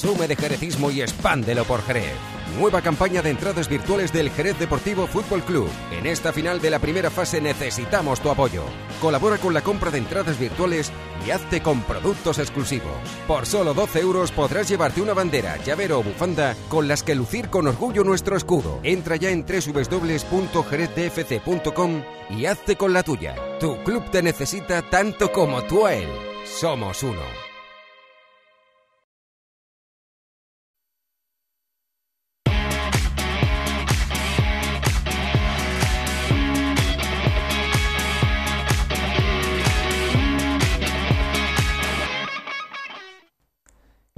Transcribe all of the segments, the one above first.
Sume de Jerezismo y expándelo por Jerez. Nueva campaña de entradas virtuales del Jerez Deportivo Fútbol Club. En esta final de la primera fase necesitamos tu apoyo. Colabora con la compra de entradas virtuales y hazte con productos exclusivos. Por solo 12 euros podrás llevarte una bandera, llavero o bufanda con las que lucir con orgullo nuestro escudo. Entra ya en www.jerezdfc.com y hazte con la tuya. Tu club te necesita tanto como tú a él. Somos uno.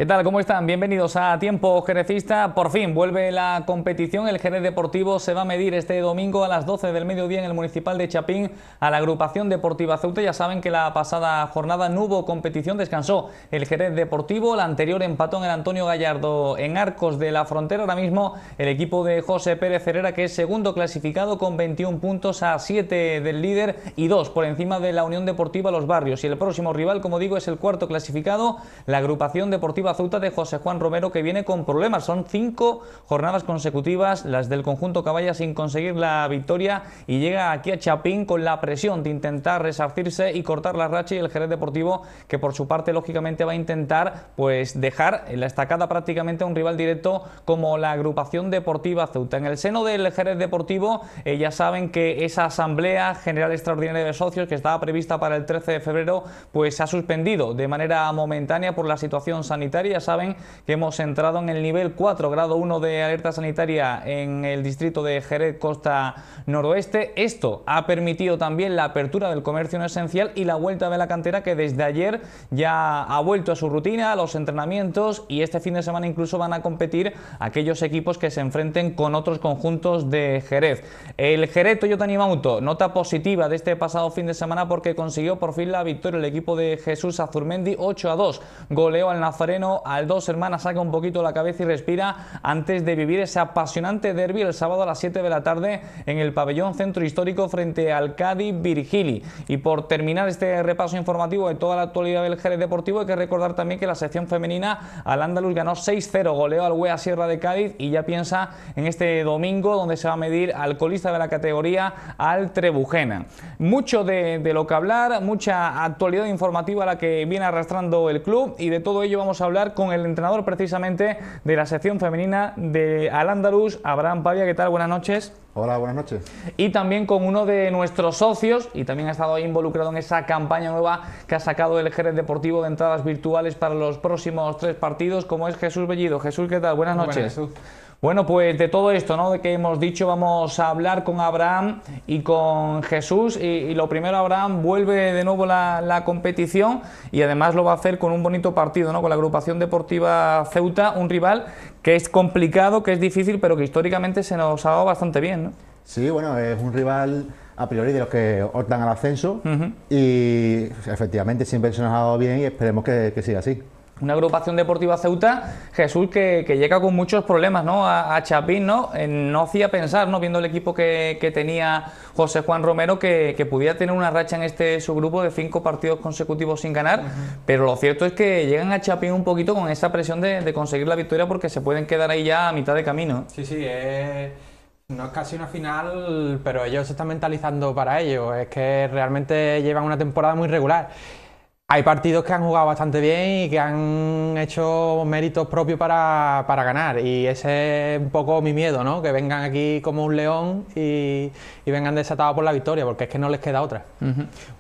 ¿Qué tal? ¿Cómo están? Bienvenidos a Tiempo Jerecista. Por fin vuelve la competición. El Jerez Deportivo se va a medir este domingo a las 12 del mediodía en el Municipal de Chapín a la agrupación deportiva Ceuta. Ya saben que la pasada jornada no hubo competición, descansó el Jerez Deportivo. El anterior empató en el Antonio Gallardo en Arcos de la Frontera. Ahora mismo el equipo de José Pérez Herrera, que es segundo clasificado con 21 puntos a 7 del líder y 2 por encima de la Unión Deportiva Los Barrios. Y el próximo rival, como digo, es el cuarto clasificado, la agrupación deportiva Ceuta de José Juan Romero que viene con problemas. Son cinco jornadas consecutivas las del conjunto Caballa sin conseguir la victoria y llega aquí a Chapín con la presión de intentar resarcirse y cortar la racha y el Jerez Deportivo que por su parte lógicamente va a intentar pues dejar en la estacada prácticamente a un rival directo como la agrupación deportiva Ceuta. En el seno del Jerez Deportivo eh, ya saben que esa asamblea general extraordinaria de socios que estaba prevista para el 13 de febrero pues se ha suspendido de manera momentánea por la situación sanitaria ya Saben que hemos entrado en el nivel 4, grado 1 de alerta sanitaria en el distrito de Jerez, costa noroeste. Esto ha permitido también la apertura del comercio no esencial y la vuelta de la cantera que desde ayer ya ha vuelto a su rutina, a los entrenamientos y este fin de semana incluso van a competir aquellos equipos que se enfrenten con otros conjuntos de Jerez. El Jerez Toyota Auto, nota positiva de este pasado fin de semana porque consiguió por fin la victoria el equipo de Jesús Azurmendi 8 a 2. Goleo al Nazareno al dos hermanas, saca un poquito la cabeza y respira antes de vivir ese apasionante derby el sábado a las 7 de la tarde en el pabellón centro histórico frente al Cádiz Virgili. Y por terminar este repaso informativo de toda la actualidad del Jerez Deportivo, hay que recordar también que la sección femenina al Andaluz ganó 6-0, goleó al Huea Sierra de Cádiz y ya piensa en este domingo donde se va a medir al colista de la categoría, al Trebujena. Mucho de, de lo que hablar, mucha actualidad informativa la que viene arrastrando el club y de todo ello vamos a hablar con el entrenador precisamente de la sección femenina de Al-Andalus, Abraham Pavia. ¿Qué tal? Buenas noches. Hola, buenas noches. Y también con uno de nuestros socios, y también ha estado involucrado en esa campaña nueva que ha sacado el Jerez Deportivo de entradas virtuales para los próximos tres partidos, como es Jesús Bellido. Jesús, ¿qué tal? Buenas noches. Bueno, pues de todo esto, ¿no? De que hemos dicho, vamos a hablar con Abraham y con Jesús. Y, lo primero, Abraham vuelve de nuevo la, la, competición y además lo va a hacer con un bonito partido, ¿no? Con la agrupación deportiva Ceuta, un rival que es complicado, que es difícil, pero que históricamente se nos ha dado bastante bien, ¿no? Sí, bueno, es un rival a priori de los que optan al ascenso y efectivamente siempre se nos ha dado bien y esperemos que siga así una agrupación deportiva Ceuta, Jesús, que, llega con muchos problemas, ¿no? A, Chapín, ¿no? Eh, no hacía pensar, ¿no? Viendo el equipo que, tenía José Juan Romero, que, que, pudiera tener una racha en este grupo de cinco partidos consecutivos sin ganar, pero lo cierto es que llegan a Chapín un poquito con esa presión de, conseguir la victoria porque se pueden quedar ahí ya a mitad de camino. Sí, sí, No es casi una final, pero ellos se están mentalizando para ello. Es que realmente llevan una temporada muy regular. Hay partidos que han jugado bastante bien y que han hecho méritos propios para, ganar. Y ese es un poco mi miedo, ¿no? Que vengan aquí como un león y, vengan desatados por la victoria, porque es que no les queda otra.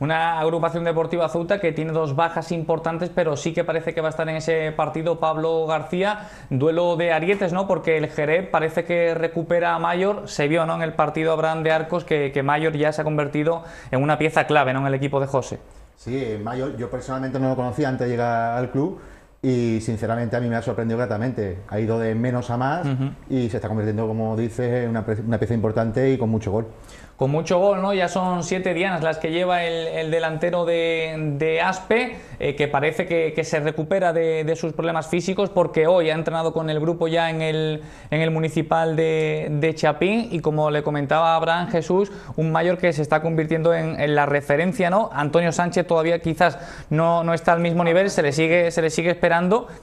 Una agrupación deportiva azulta que tiene dos bajas importantes, pero sí que parece que va a estar en ese partido Pablo García. Duelo de Arietes, ¿no? Porque el Jerez parece que recupera a Mayor. Se vio, ¿no? En el partido Abraham de Arcos que, Mayor ya se ha convertido en una pieza clave, En el equipo de José. Sí, eh, yo personalmente no lo conocía antes de llegar al club y sinceramente a mí me ha sorprendido gratamente. Ha ido de menos a más y se está convirtiendo, como dices, en una, pieza importante y con mucho gol. Con mucho gol, ¿no? Ya son siete dianas las que lleva el, delantero de, Aspe, eh, que parece que, se recupera de, sus problemas físicos porque hoy ha entrenado con el grupo ya en el, en el municipal de, Chapín y como le comentaba Abraham Jesús, un mayor que se está convirtiendo en, en la referencia, ¿no? Antonio Sánchez todavía quizás no, no está al mismo nivel, se le sigue, se le sigue esperando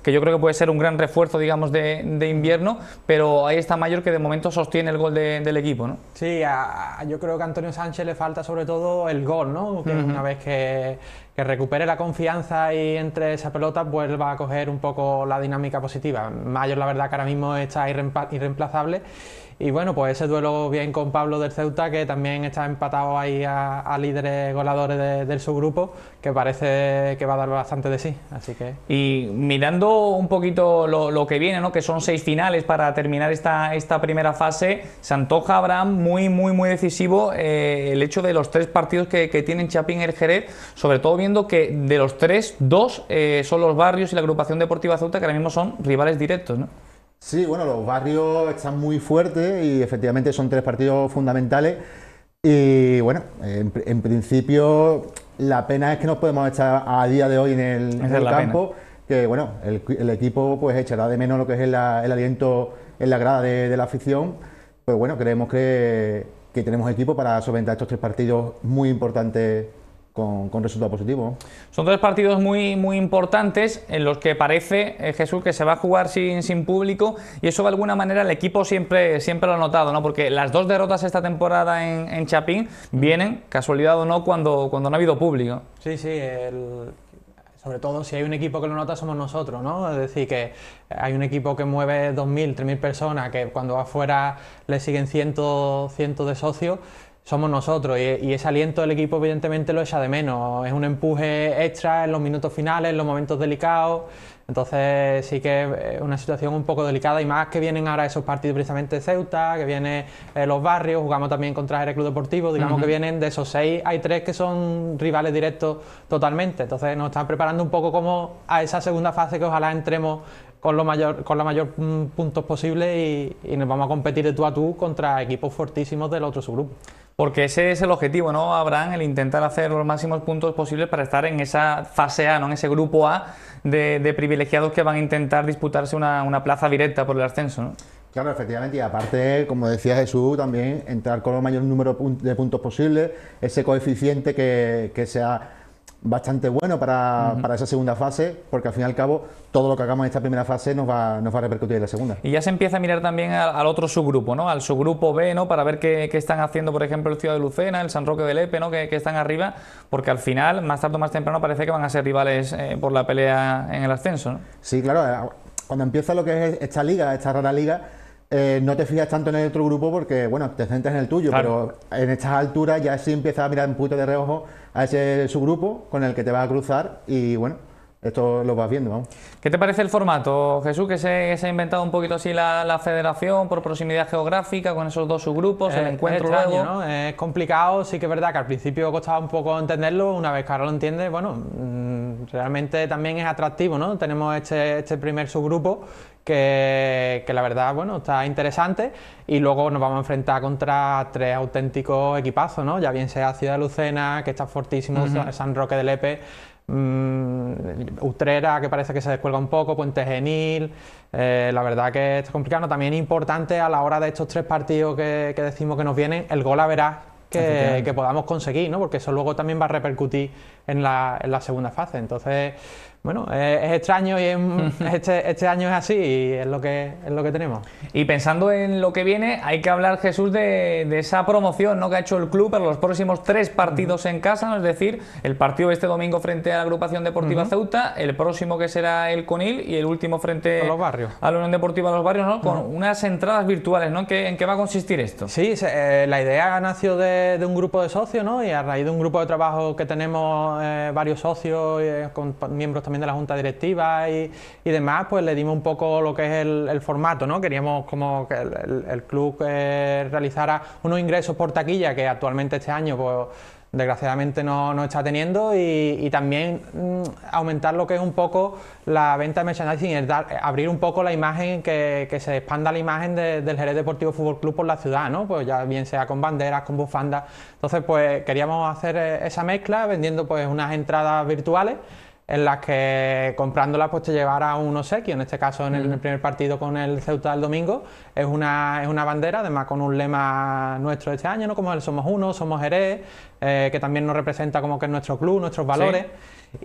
que yo creo que puede ser un gran refuerzo, digamos, de, invierno, pero ahí está Mayor que de momento sostiene el gol del equipo, ¿no? Sí, yo creo que a Antonio Sánchez le falta sobre todo el gol, ¿no? una vez que, que recupere la confianza y entre esa pelota vuelva a coger un poco la dinámica positiva. Mayor la verdad que ahora mismo está irreemplazable y bueno, pues ese duelo bien con Pablo del Ceuta, que también está empatado ahí a, líderes goladores del subgrupo que parece que va a dar bastante de sí. Así que... Y mirando un poquito lo, lo, que viene, ¿no? que son seis finales para terminar esta, esta primera fase, se antoja, Abraham, muy, muy, muy decisivo eh, el hecho de los tres partidos que, que tienen Chapín el Jerez, sobre todo que de los tres, dos eh, son los barrios y la agrupación deportiva Ceuta, que ahora mismo son rivales directos, ¿no? Sí, bueno, los barrios están muy fuertes y efectivamente son tres partidos fundamentales. Y bueno, en, principio la pena es que nos podemos echar a día de hoy en el, en el campo, que bueno, el, el, equipo pues echará de menos lo que es el, el aliento en la grada de, la afición, pero pues, bueno, creemos que, que tenemos equipo para solventar estos tres partidos muy importantes resultado positivo. Son tres partidos muy, muy importantes en los que parece, eh, Jesús, que se va a jugar sin, sin público y eso de alguna manera el equipo siempre, siempre lo ha notado, ¿no? porque las dos derrotas esta temporada en, Chapín vienen, casualidad o no, cuando, cuando no ha habido público. Sí, sí, sobre todo si hay un equipo que lo nota somos nosotros, ¿no? Es decir, que hay un equipo que mueve 2.000, 3.000 personas, que cuando va afuera le siguen cientos, cientos de socios somos nosotros y, ese aliento del equipo evidentemente lo echa de menos. Es un empuje extra en los minutos finales, en los momentos delicados. Entonces sí que es una situación un poco delicada y más que vienen ahora esos partidos precisamente de Ceuta, que vienen eh, los barrios, jugamos también contra el Club Deportivo, digamos que vienen de esos seis, hay tres que son rivales directos totalmente. Entonces nos están preparando un poco como a esa segunda fase que ojalá entremos con, lo mayor, con la mayor mm, puntos posibles y, nos vamos a competir de tú a tú contra equipos fortísimos del otro subgrupo. Porque ese es el objetivo, ¿no, Abraham? El intentar hacer los máximos puntos posibles para estar en esa fase A, ¿no? en ese grupo A de, privilegiados que van a intentar disputarse una, una plaza directa por el ascenso. ¿no? Claro, efectivamente, y aparte, como decía Jesús, también entrar con el mayor número de puntos posibles, ese coeficiente que, que sea bastante bueno para, para, esa segunda fase, porque al fin y al cabo todo lo que hagamos en esta primera fase nos va, nos va a repercutir en la segunda. Y ya se empieza a mirar también al, otro subgrupo, ¿no? Al subgrupo B, ¿no? Para ver qué, están haciendo, por ejemplo, el Ciudad de Lucena, el San Roque de Epe, ¿no? Que, están arriba, porque al final, más tarde o más temprano, parece que van a ser rivales eh, por la pelea en el ascenso, Sí, claro. Eh, cuando empieza lo que es esta liga, esta rara liga, eh, no te fijas tanto en el otro grupo porque, bueno, te centras en el tuyo, pero en estas alturas ya sí empiezas a mirar un puto de reojo a ese subgrupo con el que te vas a cruzar y, bueno, esto lo vas viendo, vamos. ¿Qué te parece el formato, Jesús, que se, ha inventado un poquito así la, federación por proximidad geográfica, con esos dos subgrupos, el encuentro es Es complicado, sí que es verdad que al principio costaba un poco entenderlo, una vez que ahora lo entiendes, bueno, mm, realmente también es atractivo, ¿no? Tenemos este, este primer subgrupo que, la verdad, bueno, está interesante. Y luego nos vamos a enfrentar contra tres auténticos equipazos, ¿no? Ya bien sea Ciudad Lucena, que está fortísimo, San Roque del Epe, Mm, Utrera, que parece que se descuelga un poco, Puente Genil, eh, la verdad que está es complicado. también importante a la hora de estos tres partidos que, decimos que nos vienen, el gol a verás que, podamos conseguir, ¿no? porque eso luego también va a repercutir en la, en la segunda fase. Entonces, bueno, es, extraño y este, este, año es así y es lo, que, es lo que tenemos. Y pensando en lo que viene, hay que hablar, Jesús, de, esa promoción ¿no? que ha hecho el club para los próximos tres partidos en casa, es decir, el partido este domingo frente a la agrupación deportiva Ceuta, el próximo que será el Conil y el último frente a la Unión Deportiva de los Barrios, ¿no? con unas entradas virtuales. ¿no? ¿En qué, va a consistir esto? Sí, eh, la idea nació de, de, un grupo de socios ¿no? y a raíz de un grupo de trabajo que tenemos eh, varios socios, eh, con miembros también de la junta directiva y, demás, pues le dimos un poco lo que es el, formato, ¿no? Queríamos como que el, club eh, realizara unos ingresos por taquilla que actualmente este año, pues desgraciadamente no, está teniendo y, también mm, aumentar lo que es un poco la venta de merchandising, es abrir un poco la imagen, que, se expanda la imagen del Jerez Deportivo Fútbol Club por la ciudad, ¿no? Pues ya bien sea con banderas, con bufandas. Entonces, pues queríamos hacer eh, esa mezcla vendiendo pues unas entradas virtuales en las que comprándola pues te llevara un que en este caso en el, primer partido con el Ceuta del domingo, es una, es una bandera, además con un lema nuestro de este año, ¿no? como el Somos Uno, Somos Jerez, eh, que también nos representa como que es nuestro club, nuestros valores.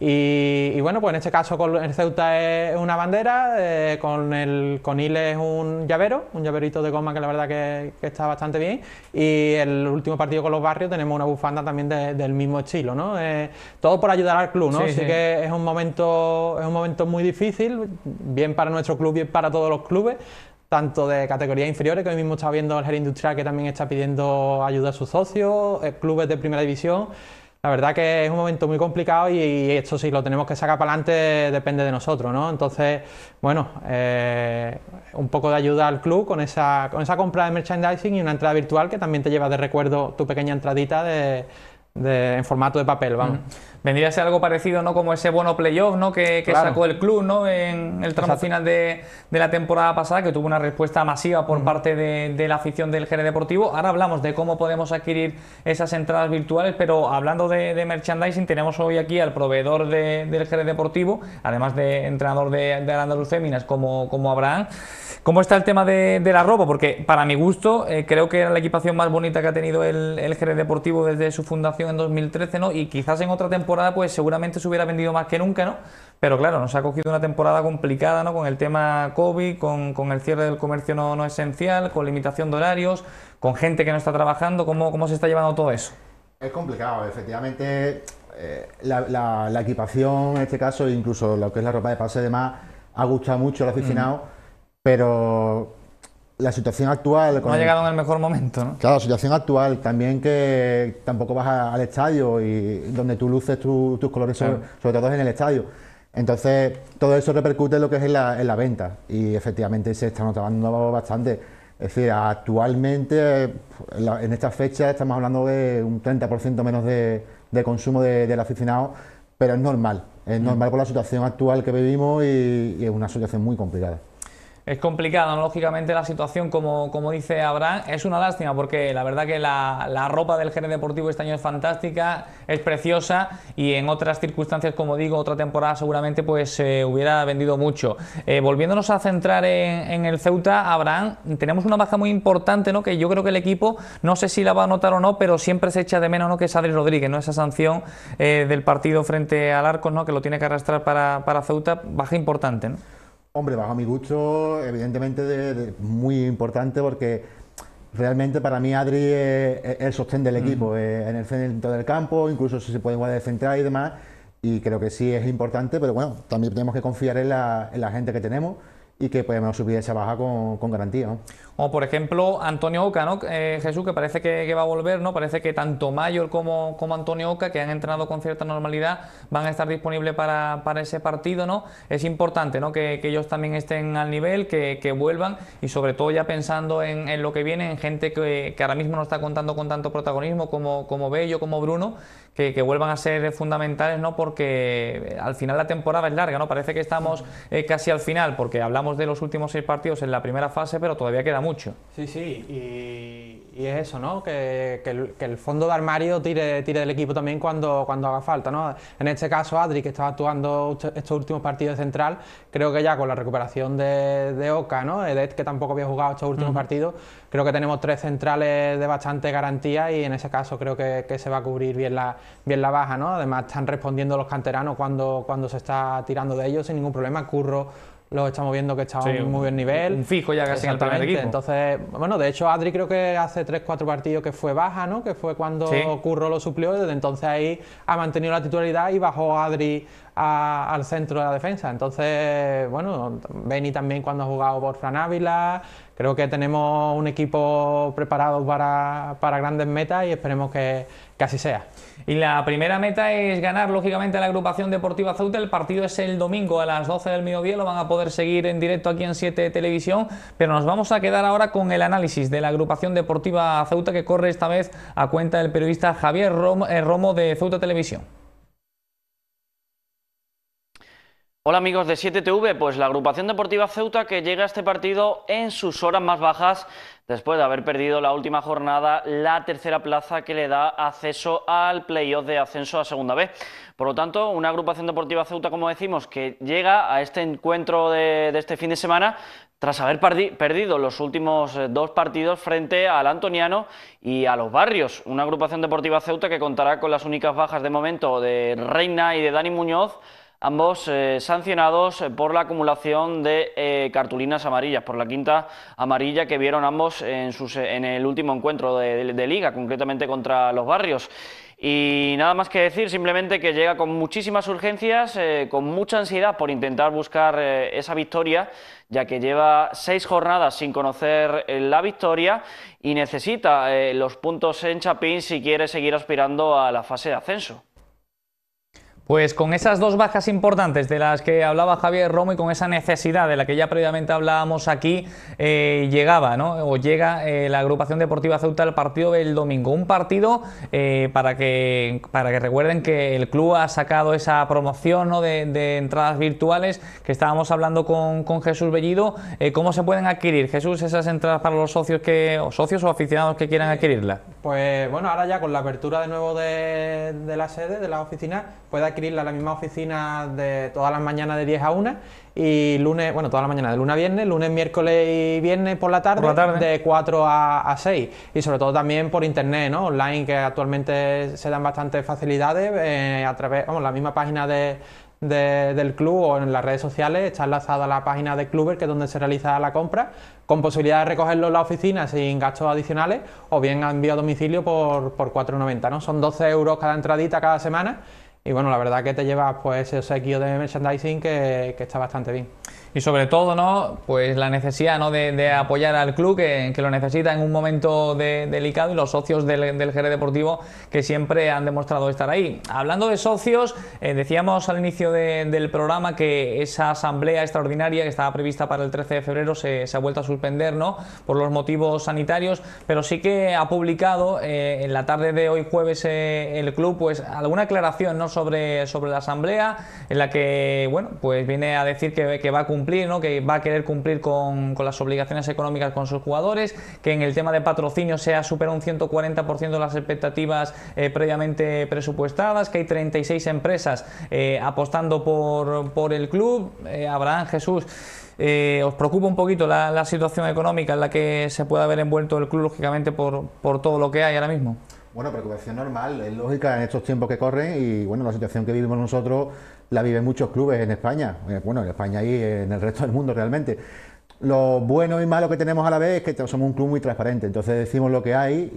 Y, bueno, pues en este caso con el Ceuta es una bandera, eh, con el Conil es un llavero, un llaverito de goma que la verdad que, está bastante bien. Y el último partido con los barrios tenemos una bufanda también del mismo estilo, ¿no? Eh, todo por ayudar al club, ¿no? Así que es un momento, es un momento muy difícil, bien para nuestro club, bien para todos los clubes tanto de categorías inferiores, que hoy mismo está viendo el Gel Industrial que también está pidiendo ayuda a sus socios, eh, clubes de primera división la verdad que es un momento muy complicado y, esto si lo tenemos que sacar para adelante depende de nosotros, ¿no? Entonces, bueno, eh, un poco de ayuda al club con esa, con esa compra de merchandising y una entrada virtual que también te lleva de recuerdo tu pequeña entradita de en formato de papel, vamos. Vendría a ser algo parecido, ¿no? Como ese bueno playoff, ¿no? Que, sacó el club, ¿no? En el tramo final de, la temporada pasada, que tuvo una respuesta masiva por parte de, la afición del Jerez Deportivo. Ahora hablamos de cómo podemos adquirir esas entradas virtuales, pero hablando de, merchandising, tenemos hoy aquí al proveedor del Jerez Deportivo, además de entrenador de, de Féminas, como, como Abraham. ¿Cómo está el tema de, la ropa? Porque para mi gusto, eh, creo que era la equipación más bonita que ha tenido el, el Jerez Deportivo desde su fundación en 2013, ¿no? Y quizás en otra temporada, pues seguramente se hubiera vendido más que nunca, ¿no? Pero claro, nos ha cogido una temporada complicada, ¿no? Con el tema COVID, con, el cierre del comercio no, esencial, con limitación de horarios, con gente que no está trabajando. ¿Cómo, cómo se está llevando todo eso? Es complicado, efectivamente. Eh, la, equipación, en este caso, incluso lo que es la ropa de pase y demás, ha gustado mucho al aficionado, mm. pero la situación actual. No ha llegado en el mejor momento, ¿no? Claro, la situación actual. También que tampoco vas al estadio y donde tú luces tus colores, sobre, todo en el estadio. Entonces, todo eso repercute en lo que es la, venta. Y efectivamente se está notando bastante. Es decir, actualmente, en esta fecha, estamos hablando de un 30% menos de, consumo del aficionado, pero es normal. Es mm. normal por la situación actual que vivimos y es una situación muy complicada. Es complicado, lógicamente la situación, como, como, dice Abraham, es una lástima porque la verdad que la, ropa del género Deportivo este año es fantástica, es preciosa y en otras circunstancias, como digo, otra temporada seguramente pues eh, hubiera vendido mucho. Eh, volviéndonos a centrar en, el Ceuta, Abraham, tenemos una baja muy importante, ¿no? Que yo creo que el equipo, no sé si la va a notar o no, pero siempre se echa de menos, Que es Adri Rodríguez, ¿no? Esa sanción eh, del partido frente al Arcos, ¿no? Que lo tiene que arrastrar para, para Ceuta, baja importante, Hombre, bajo mi gusto, evidentemente es muy importante porque realmente para mí Adri es, el sostén del mm. equipo, en el centro del campo, incluso si se puede jugar de central y demás, y creo que sí es importante, pero bueno, también tenemos que confiar en la, gente que tenemos y que podemos subir esa baja con, garantía o por ejemplo Antonio Oca, ¿no? Eh, Jesús, que parece que, va a volver, ¿no? Parece que tanto Mayor como, como Antonio Oca, que han entrenado con cierta normalidad, van a estar disponibles para, ese partido, ¿no? Es importante, ¿no? Que, ellos también estén al nivel, que, vuelvan y sobre todo ya pensando en, lo que viene, en gente que, ahora mismo no está contando con tanto protagonismo como, como Bello, como Bruno, que, vuelvan a ser fundamentales, ¿no? Porque al final la temporada es larga, ¿no? Parece que estamos eh, casi al final, porque hablamos de los últimos seis partidos en la primera fase, pero todavía quedan mucho. Sí, sí, y, es eso, ¿no? Que, el, fondo de armario tire, tire del equipo también cuando, cuando haga falta, ¿no? En este caso, Adri, que estaba actuando estos últimos partidos de central, creo que ya con la recuperación de, de Oca, ¿no? Edet, que tampoco había jugado estos últimos partidos, creo que tenemos tres centrales de bastante garantía y en ese caso creo que, que, se va a cubrir bien la, bien la baja, ¿no? Además, están respondiendo los canteranos cuando, cuando se está tirando de ellos sin ningún problema. Curro lo estamos viendo que está muy bien nivel. Un fijo ya casi en el Entonces, bueno, de hecho Adri creo que hace 3-4 partidos que fue baja, ¿no? Que fue cuando Curro lo suplió, desde entonces ahí ha mantenido la titularidad y bajó Adri al centro de la defensa. Entonces, bueno, Beni también cuando ha jugado por Fran Ávila, creo que tenemos un equipo preparado para, grandes metas y esperemos que, que, así sea. Y la primera meta es ganar, lógicamente, a la agrupación deportiva Ceuta. El partido es el domingo a las 12 del mediodía, lo van a poder seguir en directo aquí en 7 Televisión, pero nos vamos a quedar ahora con el análisis de la agrupación deportiva Ceuta que corre esta vez a cuenta del periodista Javier eh, Romo de Ceuta Televisión. Hola amigos de 7TV, pues la agrupación deportiva Ceuta que llega a este partido en sus horas más bajas después de haber perdido la última jornada la tercera plaza que le da acceso al playoff de ascenso a segunda B. Por lo tanto, una agrupación deportiva Ceuta, como decimos, que llega a este encuentro de, de este fin de semana tras haber perdido los últimos eh, dos partidos frente al Antoniano y a los Barrios, una agrupación deportiva Ceuta que contará con las únicas bajas de momento de Reina y de Dani Muñoz, ambos eh, sancionados eh, por la acumulación de eh, cartulinas amarillas, por la quinta amarilla que vieron ambos en, el último encuentro de, liga, concretamente contra los barrios. Y nada más que decir, simplemente que llega con muchísimas urgencias, con mucha ansiedad por intentar buscar esa victoria, ya que lleva seis jornadas sin conocer la victoria y necesita los puntos en Chapín si quiere seguir aspirando a la fase de ascenso. Pues con esas dos bajas importantes de las que hablaba Javier Romo y con esa necesidad de la que ya previamente hablábamos aquí, eh, llegaba, ¿no? O llega eh, la agrupación deportiva Ceuta al partido del domingo. Un partido eh, para, que, para que recuerden que el club ha sacado esa promoción de, entradas virtuales que estábamos hablando con, Jesús Bellido. ¿Cómo se pueden adquirir, Jesús, esas entradas para los socios que, o socios o aficionados que quieran adquirirla. Pues bueno, ahora ya con la apertura de nuevo de, la sede, de la oficina, puede adquirirla la misma oficina de todas las mañanas de 10 a 1 y lunes, bueno, todas las mañanas de lunes a viernes, lunes, miércoles y viernes por la tarde, de 4 a, 6 y sobre todo también por internet, ¿no? Online, que actualmente se dan bastantes facilidades eh, a través, vamos, la misma página de del club o en las redes sociales, está enlazada a la página de Cluber, que es donde se realiza la compra, con posibilidad de recogerlo en la oficina sin gastos adicionales o bien envío a domicilio por, por 4,90. ¿no? Son 12 euros cada entradita cada semana y bueno, la verdad que te llevas pues ese obsequio de merchandising que está bastante bien y sobre todo, ¿no? Pues la necesidad ¿no? de, apoyar al club que, que, lo necesita en un momento de, delicado y los socios del, del, Jerez Deportivo que siempre han demostrado estar ahí. Hablando de socios, eh, decíamos al inicio del programa que esa asamblea extraordinaria que estaba prevista para el 13 de febrero se, ha vuelto a suspender, ¿no? Por los motivos sanitarios, pero sí que ha publicado eh, en la tarde de hoy jueves eh, el club pues alguna aclaración ¿no? sobre, sobre la asamblea en la que, bueno, pues viene a decir que, que va a cumplir que va a querer cumplir con, las obligaciones económicas con sus jugadores, que en el tema de patrocinio sea supera un 140% de las expectativas eh, previamente presupuestadas, que hay 36 empresas eh, apostando por, el club. Eh, Abraham Jesús. ¿Os preocupa un poquito la, situación económica en la que se puede haber envuelto el club, lógicamente, por, por, todo lo que hay ahora mismo? Bueno, preocupación normal, es lógica en estos tiempos que corren y bueno, la situación que vivimos nosotros la viven muchos clubes en España, eh, bueno, en España y en el resto del mundo realmente. Lo bueno y malo que tenemos a la vez es que somos un club muy transparente, entonces decimos lo que hay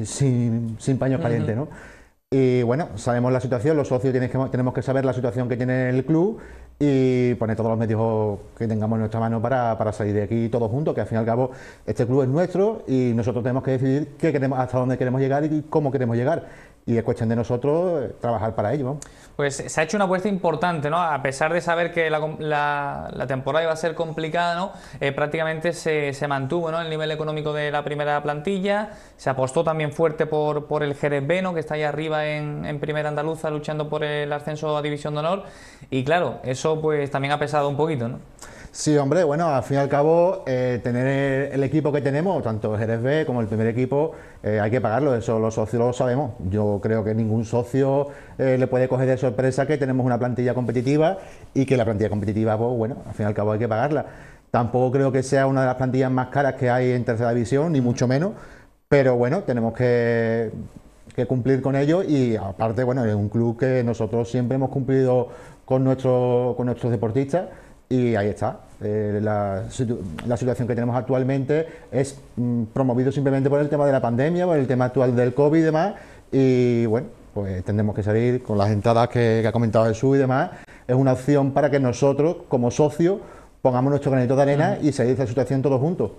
y, sin, sin, paños calientes, ¿no? Y bueno, sabemos la situación, los socios que, tenemos que saber la situación que tiene el club y poner todos los medios que tengamos en nuestra mano para, salir de aquí todos juntos, que al fin y al cabo este club es nuestro y nosotros tenemos que decidir qué queremos, hasta dónde queremos llegar y cómo queremos llegar y es cuestión de nosotros eh, trabajar para ello. Pues se ha hecho una apuesta importante, ¿no? A pesar de saber que la, la, temporada iba a ser complicada, ¿no? Eh, prácticamente se, se, mantuvo, ¿no? El nivel económico de la primera plantilla, se apostó también fuerte por, por el Jerez beno Que está ahí arriba en, en, Primera Andaluza luchando por el ascenso a División de Honor y claro, eso pues también ha pesado un poquito, ¿no? Sí, hombre, bueno, al fin y al cabo, eh, tener el equipo que tenemos, tanto el Jerez B como el primer equipo, eh, hay que pagarlo, eso los socios lo sabemos. Yo creo que ningún socio eh, le puede coger de sorpresa que tenemos una plantilla competitiva y que la plantilla competitiva, pues, bueno, al fin y al cabo hay que pagarla. Tampoco creo que sea una de las plantillas más caras que hay en tercera división, ni mucho menos, pero bueno, tenemos que que cumplir con ello y aparte, bueno, es un club que nosotros siempre hemos cumplido con, nuestro, con nuestros deportistas y ahí está. Eh, la, situación que tenemos actualmente es mm, promovido simplemente por el tema de la pandemia, por el tema actual del COVID y demás. Y bueno, pues tendremos que salir con las entradas que, ha comentado Jesús y demás. Es una opción para que nosotros, como socios, pongamos nuestro granito de arena y se de esta situación todos juntos.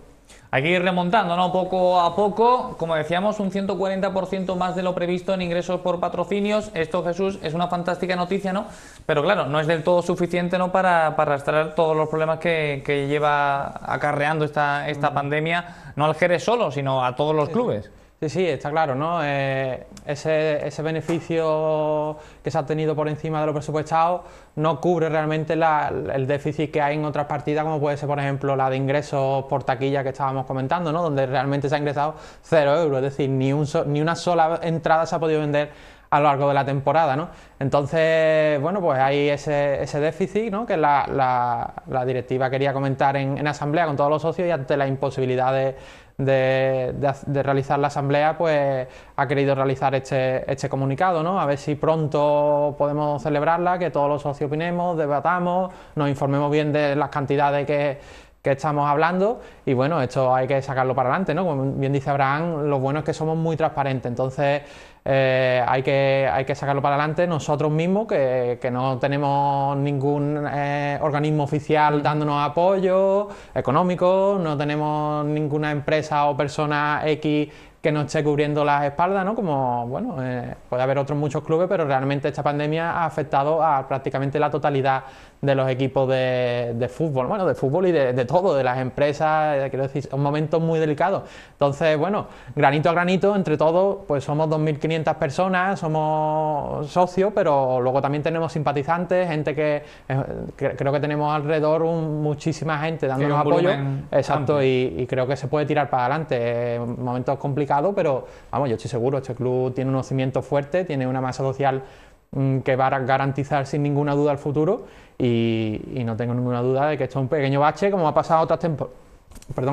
Hay que ir remontando, ¿no? Poco a poco, como decíamos, un 140% más de lo previsto en ingresos por patrocinios. Esto, Jesús, es una fantástica noticia, ¿no? Pero claro, no es del todo suficiente, ¿no? Para, para arrastrar todos los problemas que, lleva acarreando esta, esta mm. pandemia, no al Jerez solo, sino a todos los clubes. Sí, sí, está claro, ¿no? Eh, ese, beneficio que se ha obtenido por encima de lo presupuestado no cubre realmente el déficit que hay en otras partidas, como puede ser, por ejemplo, la de ingresos por taquilla que estábamos comentando, ¿no? Donde realmente se ha ingresado cero euros, es decir, ni, ni una sola entrada se ha podido vender a lo largo de la temporada. ¿no? Entonces, bueno, pues hay ese, déficit ¿no? que la, directiva quería comentar en, asamblea con todos los socios y ante la imposibilidad de, realizar la asamblea, pues ha querido realizar este, este comunicado, ¿no? A ver si pronto podemos celebrarla, que todos los socios opinemos, debatamos, nos informemos bien de las cantidades que que estamos hablando y bueno, esto hay que sacarlo para adelante, ¿no? Como bien dice Abraham, lo bueno es que somos muy transparentes, entonces eh, hay, que, hay que sacarlo para adelante nosotros mismos, que, no tenemos ningún eh, organismo oficial dándonos apoyo económico, no tenemos ninguna empresa o persona X que no esté cubriendo las espaldas, ¿no? Como, bueno, eh, puede haber otros muchos clubes, pero realmente esta pandemia ha afectado a prácticamente la totalidad de los equipos de, fútbol, bueno, de fútbol y de, todo, de las empresas, eh, quiero decir, un momento muy delicado. Entonces, bueno, granito a granito, entre todos, pues somos 2.500 personas, somos socios, pero luego también tenemos simpatizantes, gente que, eh, creo que tenemos alrededor muchísima gente dándonos apoyo. Exacto, y, y, creo que se puede tirar para adelante. momentos complicados pero vamos, yo estoy seguro, este club tiene unos cimientos fuertes, tiene una masa social mm, que va a garantizar sin ninguna duda el futuro y, no tengo ninguna duda de que esto es un pequeño bache como ha pasado otras,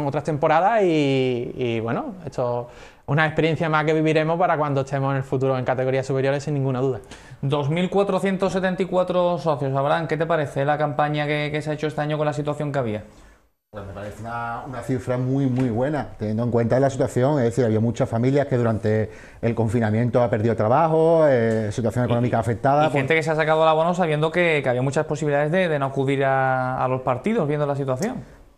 otras temporadas y, bueno, esto es una experiencia más que viviremos para cuando estemos en el futuro en categorías superiores sin ninguna duda. 2.474 socios, Abraham, ¿qué te parece la campaña que se ha hecho este año con la situación que había? Pues me parece una, cifra muy, muy buena, teniendo en cuenta la situación. Es decir, había muchas familias que durante el confinamiento ha perdido trabajo, eh, situación económica afectada. Y pues gente que se ha sacado la abono sabiendo que, había muchas posibilidades de, no acudir a, los partidos, viendo la situación.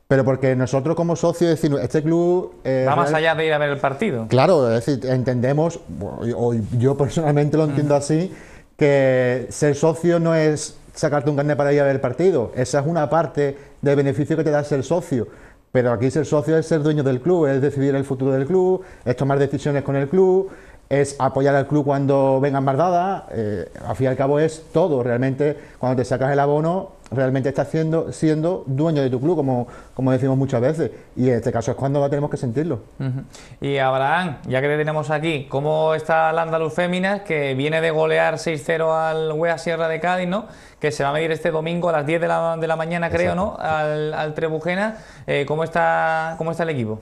Pero porque nosotros como socios, es decir, este club... Eh, Va más allá de ir a ver el partido. Claro, es decir, entendemos, o yo personalmente lo entiendo mm. así, que ser socio no es sacarte un carnet para ir a ver el partido. Esa es una parte del beneficio que te da ser socio. Pero aquí ser socio es ser dueño del club, es decidir el futuro del club, es tomar decisiones con el club, es apoyar al club cuando vengan más dadas. Eh, al fin y al cabo es todo. Realmente, cuando te sacas el abono, realmente estás siendo, siendo dueño de tu club, como, decimos muchas veces. Y en este caso es cuando tenemos que sentirlo. Y Abraham, ya que le tenemos aquí, ¿cómo está el Andaluz Féminas, que viene de golear 6-0 al Huea Sierra de Cádiz, ¿no? que se va a medir este domingo a las 10 de la, mañana, creo, ¿no? al, Trebujena? Eh, ¿cómo, está, ¿Cómo está el equipo?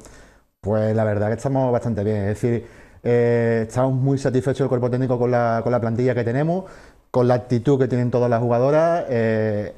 Pues la verdad que estamos bastante bien. Es decir, eh, estamos muy satisfechos el cuerpo técnico con la, con la plantilla que tenemos con la actitud que tienen todas las jugadoras, eh,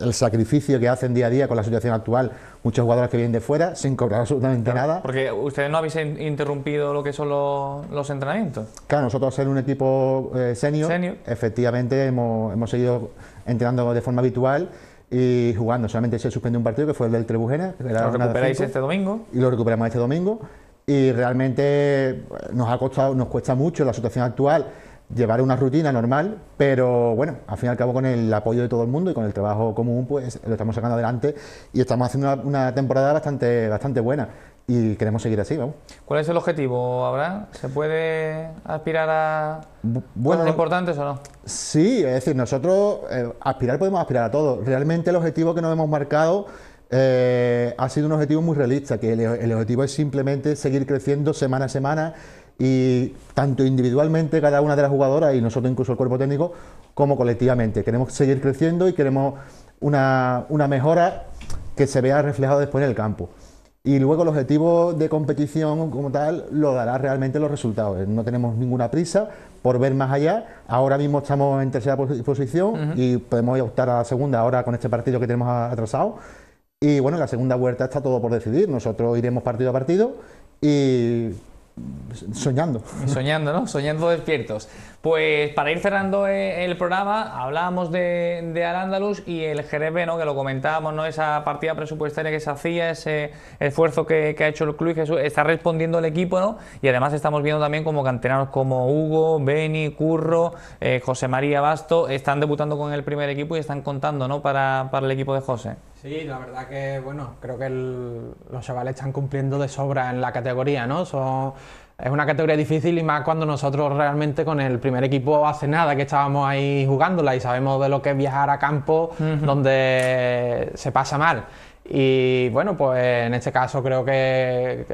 el sacrificio que hacen día a día con la situación actual, muchas jugadoras que vienen de fuera sin cobrar absolutamente nada. Porque ustedes no habéis interrumpido lo que son los, entrenamientos. Claro, nosotros ser un equipo eh, senior, efectivamente hemos, seguido entrenando de forma habitual y jugando. Solamente se suspendió un partido que fue el del Trebujena. lo recuperáis este domingo. Y lo recuperamos este domingo. Y realmente eh, nos ha costado, nos cuesta mucho la situación actual llevar una rutina normal, pero bueno, al fin y al cabo con el apoyo de todo el mundo y con el trabajo común, pues lo estamos sacando adelante y estamos haciendo una, temporada bastante, bastante buena y queremos seguir así, vamos. ¿Cuál es el objetivo, ahora ¿Se puede aspirar a bueno, importantes o no? Sí, es decir, nosotros eh, aspirar podemos aspirar a todo. Realmente el objetivo que nos hemos marcado eh, ha sido un objetivo muy realista, que el objetivo es simplemente seguir creciendo semana a semana y tanto individualmente cada una de las jugadoras y nosotros incluso el cuerpo técnico, como colectivamente. Queremos seguir creciendo y queremos una, mejora que se vea reflejada después en el campo. Y luego el objetivo de competición como tal lo dará realmente los resultados. No tenemos ninguna prisa por ver más allá. Ahora mismo estamos en tercera posición y podemos optar a la segunda ahora con este partido que tenemos atrasado. Y bueno, la segunda vuelta está todo por decidir. Nosotros iremos partido a partido y Soñando. Soñando, ¿no? Soñando despiertos. Pues para ir cerrando eh, el programa, hablábamos de, de y el Jerez ¿no? que lo comentábamos, ¿no? Esa partida presupuestaria que se hacía, ese esfuerzo que, ha hecho el club y que está respondiendo el equipo, ¿no? Y además estamos viendo también como canteranos como Hugo, Beni, Curro, eh, José María Basto, están debutando con el primer equipo y están contando, ¿no? Para, para el equipo de José. Sí, la verdad que, bueno, creo que los chavales están cumpliendo de sobra en la categoría, ¿no? es una categoría difícil y más cuando nosotros realmente con el primer equipo hace nada que estábamos ahí jugándola y sabemos de lo que es viajar a campo donde se pasa mal. Y bueno, pues en este caso creo que,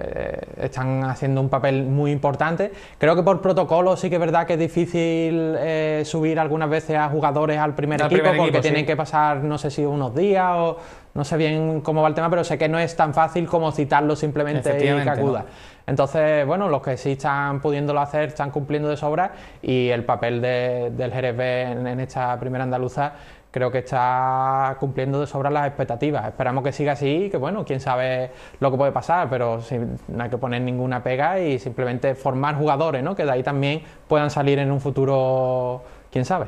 están haciendo un papel muy importante. Creo que por protocolo sí que es verdad que es difícil eh, subir algunas veces a jugadores al primer, equipo, porque tienen que pasar no sé si unos días o no sé bien cómo va el tema, pero sé que no es tan fácil como citarlo simplemente y que acuda. Entonces, bueno, los que sí están pudiéndolo hacer están cumpliendo de sobra y el papel del Jerez en esta primera andaluza creo que está cumpliendo de sobra las expectativas. Esperamos que siga así, que bueno, quién sabe lo que puede pasar, pero sin, no hay que poner ninguna pega y simplemente formar jugadores, ¿no? Que de ahí también puedan salir en un futuro, quién sabe.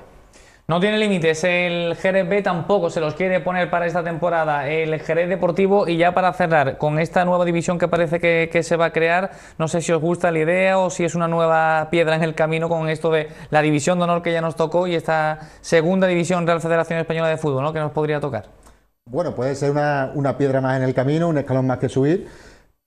No tiene límites, el Jerez tampoco se los quiere poner para esta temporada, el Jerez Deportivo y ya para cerrar, con esta nueva división que parece que, se va a crear, no sé si os gusta la idea o si es una nueva piedra en el camino con esto de la división de honor que ya nos tocó y esta segunda división Real Federación Española de Fútbol, ¿no? Que nos podría tocar. Bueno, puede ser una, una piedra más en el camino, un escalón más que subir,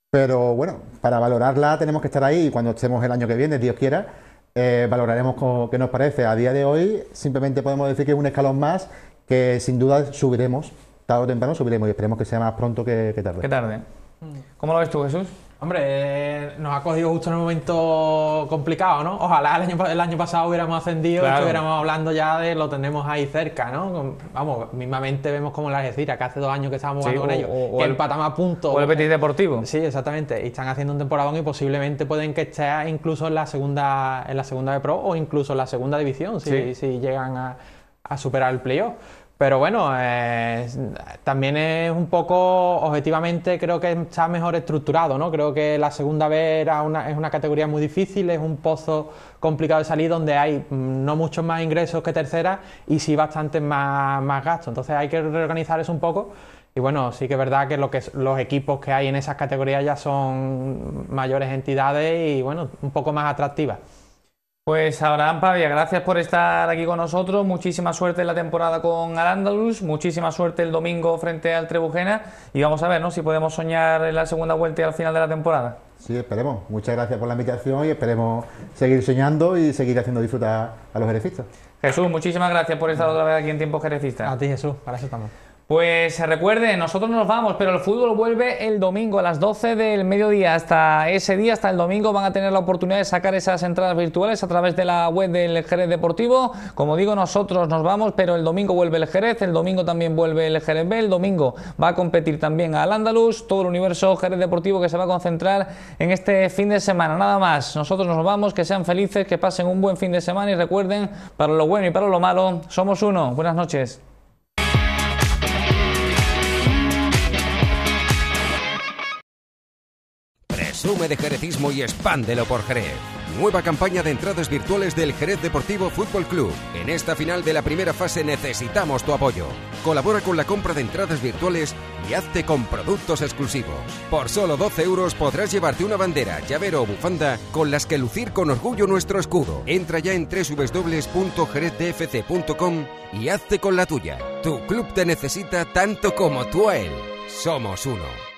pero bueno, para valorarla tenemos que estar ahí y cuando estemos el año que viene, Dios quiera eh, valoraremos cómo qué nos parece. A día de hoy simplemente podemos decir que es un escalón más que sin duda subiremos, tarde o temprano subiremos y esperemos que sea más pronto que, que tarde. Que tarde. ¿Cómo lo ves tú, Jesús? Hombre, nos ha cogido justo en un momento complicado, ¿no? Ojalá el año, el año pasado hubiéramos ascendido y estuviéramos hablando ya de lo tenemos ahí cerca, ¿no? vamos, mismamente vemos como la Algeciras, que hace dos años que estábamos jugando con ellos, o, el, patama punto. O el Betis Deportivo. sí, exactamente. Y están haciendo un temporadón y posiblemente pueden que esté incluso en la segunda en la segunda de Pro o incluso en la segunda división, si, si llegan a, a superar el playoff. Pero bueno, eh, también es un poco, objetivamente creo que está mejor estructurado, ¿no? Creo que la segunda vez es una categoría muy difícil, es un pozo complicado de salir donde hay mm, no muchos más ingresos que tercera y sí bastantes más, más gastos. Entonces hay que reorganizar eso un poco. Y bueno, sí que es verdad que, lo que los equipos que hay en esas categorías ya son mayores entidades y bueno, un poco más atractivas. Pues Abraham Pavia, gracias por estar aquí con nosotros. Muchísima suerte en la temporada con al muchísima suerte el domingo frente al Trebujena y vamos a ver ¿no? si podemos soñar en la segunda vuelta y al final de la temporada. Sí, esperemos. Muchas gracias por la invitación y esperemos seguir soñando y seguir haciendo disfrutar a los jerecistas. Jesús, muchísimas gracias por estar otra vez aquí en Tiempo Jerecista. A ti, Jesús, para eso estamos. Pues recuerden, nosotros nos vamos, pero el fútbol vuelve el domingo a las 12 del mediodía. Hasta ese día, hasta el domingo, van a tener la oportunidad de sacar esas entradas virtuales a través de la web del Jerez Deportivo. Como digo, nosotros nos vamos, pero el domingo vuelve el Jerez, el domingo también vuelve el Jerez B, el domingo va a competir también al Andaluz, todo el universo Jerez Deportivo que se va a concentrar en este fin de semana. Nada más, nosotros nos vamos, que sean felices, que pasen un buen fin de semana y recuerden, para lo bueno y para lo malo, somos uno. Buenas noches. Sume de Jerezismo y expándelo por Jerez. Nueva campaña de entradas virtuales del Jerez Deportivo Fútbol Club. En esta final de la primera fase necesitamos tu apoyo. Colabora con la compra de entradas virtuales y hazte con productos exclusivos. Por solo 12 euros podrás llevarte una bandera, llavero o bufanda con las que lucir con orgullo nuestro escudo. Entra ya en www.jerezdfc.com y hazte con la tuya. Tu club te necesita tanto como tú a él. Somos uno.